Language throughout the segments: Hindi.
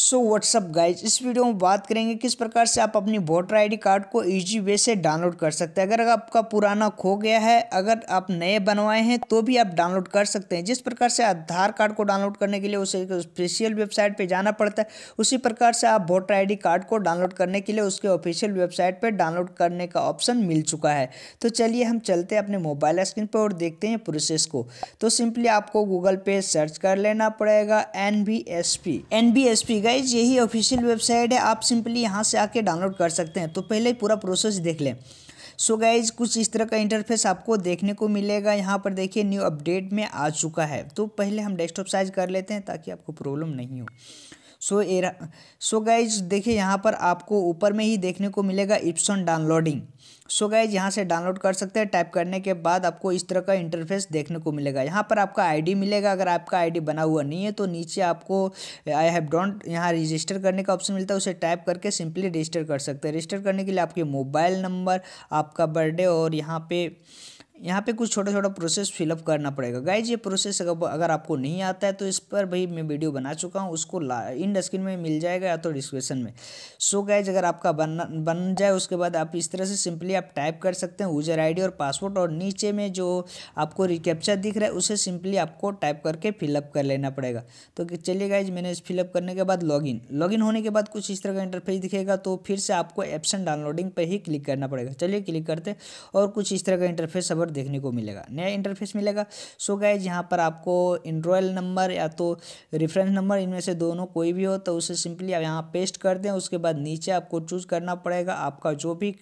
सो व्हाट्सअप गाइज इस वीडियो में बात करेंगे किस प्रकार से आप अपनी वोटर आईडी कार्ड को इजी वे से डाउनलोड कर सकते हैं अगर आपका पुराना खो गया है अगर आप नए बनवाए हैं तो भी आप डाउनलोड कर सकते हैं जिस प्रकार से आधार कार्ड को डाउनलोड करने के लिए उसे एक ऑफिशियल वेबसाइट पर जाना पड़ता है उसी प्रकार से आप वोटर आई कार्ड को डाउनलोड करने के लिए उसके ऑफिशियल वेबसाइट पर डाउनलोड करने का ऑप्शन मिल चुका है तो चलिए हम चलते हैं अपने मोबाइल स्क्रीन पर और देखते हैं प्रोसेस को तो सिंपली आपको गूगल पे सर्च कर लेना पड़ेगा N B S P N B S P guys यही ऑफिशियल वेबसाइट है आप सिंपली यहाँ से आके डाउनलोड कर सकते हैं तो पहले पूरा प्रोसेस देख लें सो so गाइज कुछ इस तरह का इंटरफेस आपको देखने को मिलेगा यहाँ पर देखिए न्यू अपडेट में आ चुका है तो पहले हम डेस्कटॉप साइज कर लेते हैं ताकि आपको प्रॉब्लम नहीं हो सो एरा सो गाइज देखिए यहाँ पर आपको ऊपर में ही देखने को मिलेगा इप्सन डाउनलोडिंग सो गाइज यहाँ से डाउनलोड कर सकते हैं टाइप करने के बाद आपको इस तरह का इंटरफेस देखने को मिलेगा यहाँ पर आपका आईडी मिलेगा अगर आपका आईडी बना हुआ नहीं है तो नीचे आपको आई हैव डोंट यहाँ रजिस्टर करने का ऑप्शन मिलता है उसे टाइप करके सिंपली रजिस्टर कर सकते हैं रजिस्टर करने के लिए आपके मोबाइल नंबर आपका बर्थडे और यहाँ पे यहाँ पे कुछ छोटा छोटा प्रोसेस फिलअप करना पड़ेगा गाइज ये प्रोसेस अगर आपको नहीं आता है तो इस पर भी मैं वीडियो बना चुका हूँ उसको इन स्क्रीन में मिल जाएगा या तो डिस्क्रिप्शन में सो so गाइज अगर आपका बन बन जाए उसके बाद आप इस तरह से सिंपली आप टाइप कर सकते हैं यूजर आई और पासवर्ड और नीचे में जो आपको रिकेप्चर दिख रहा है उसे सिंपली आपको टाइप करके फिलअप कर लेना पड़ेगा तो चलिए गाइज मैंने इस फिलअप करने के बाद लॉगिन लॉगिन होने के बाद कुछ इस तरह का इंटरफेस दिखेगा तो फिर से आपको एप्सन डाउनलोडिंग पर ही क्लिक करना पड़ेगा चलिए क्लिक करते और कुछ इस तरह का इंटरफेस अगर देखने को मिलेगा नया इंटरफेस मिलेगा सो गए यहाँ पर आपको इनरोयल नंबर या तो रेफरेंस नंबर इनमें से दोनों कोई भी हो तो उसे सिंपली आप यहाँ पेस्ट कर दें उसके बाद नीचे आपको चूज करना पड़ेगा आपका जो भी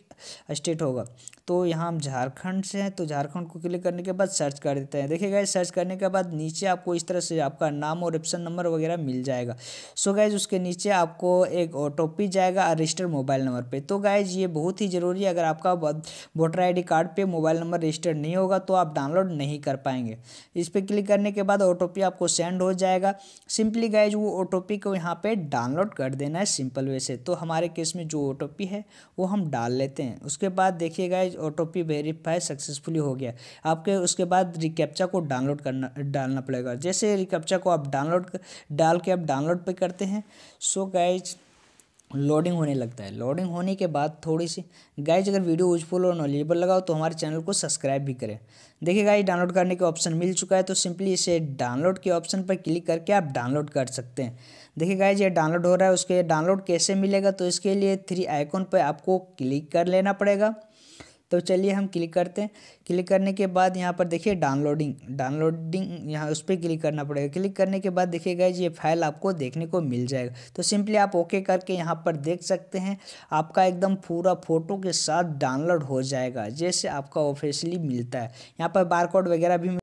स्टेट होगा तो यहाँ हम झारखंड से हैं तो झारखंड को क्लिक करने के बाद सर्च कर देते हैं देखिए गाइज सर्च करने के बाद नीचे आपको इस तरह से आपका नाम और ऑप्शन नंबर वगैरह मिल जाएगा सो गाइज उसके नीचे आपको एक ओटीपी जाएगा रजिस्टर मोबाइल नंबर पर तो गाइज ये बहुत ही ज़रूरी है अगर आपका वोटर आई कार्ड पर मोबाइल नंबर रजिस्टर नहीं होगा तो आप डाउनलोड नहीं कर पाएंगे इस पर क्लिक करने के बाद ओ आपको सेंड हो जाएगा सिंपली गाइज वो ओ को यहाँ पर डाउनलोड कर देना है सिंपल वे से तो हमारे केस में जो ओ है वो हम डाल लेते हैं उसके बाद देखिए गाइज ओटोपी वेरीफाई सक्सेसफुली हो गया आपके उसके बाद रिकैप्चा को डाउनलोड करना डालना पड़ेगा जैसे रिकैप्चा को आप डाउनलोड डाल के आप डाउनलोड पे करते हैं सो गाइज लोडिंग होने लगता है लोडिंग होने के बाद थोड़ी सी गाइज अगर वीडियो यूजफुल और नॉलेजेबल लगा हो तो हमारे चैनल को सब्सक्राइब भी करें देखिए गाइज डाउनलोड करने का ऑप्शन मिल चुका है तो सिंपली इसे डाउनलोड के ऑप्शन पर क्लिक करके आप डाउनलोड कर सकते हैं देखिए गाइज ये डाउनलोड हो रहा है उसके डाउनलोड कैसे मिलेगा तो इसके लिए थ्री आइकॉन पर आपको क्लिक कर लेना पड़ेगा तो चलिए हम क्लिक करते हैं क्लिक करने के बाद यहाँ पर देखिए डाउनलोडिंग डाउनलोडिंग यहाँ उस पर क्लिक करना पड़ेगा क्लिक करने के बाद देखिए गए ये फाइल आपको देखने को मिल जाएगा तो सिंपली आप ओके करके यहाँ पर देख सकते हैं आपका एकदम पूरा फोटो के साथ डाउनलोड हो जाएगा जैसे आपका ऑफिशियली मिलता है यहाँ पर बारकोड वगैरह भी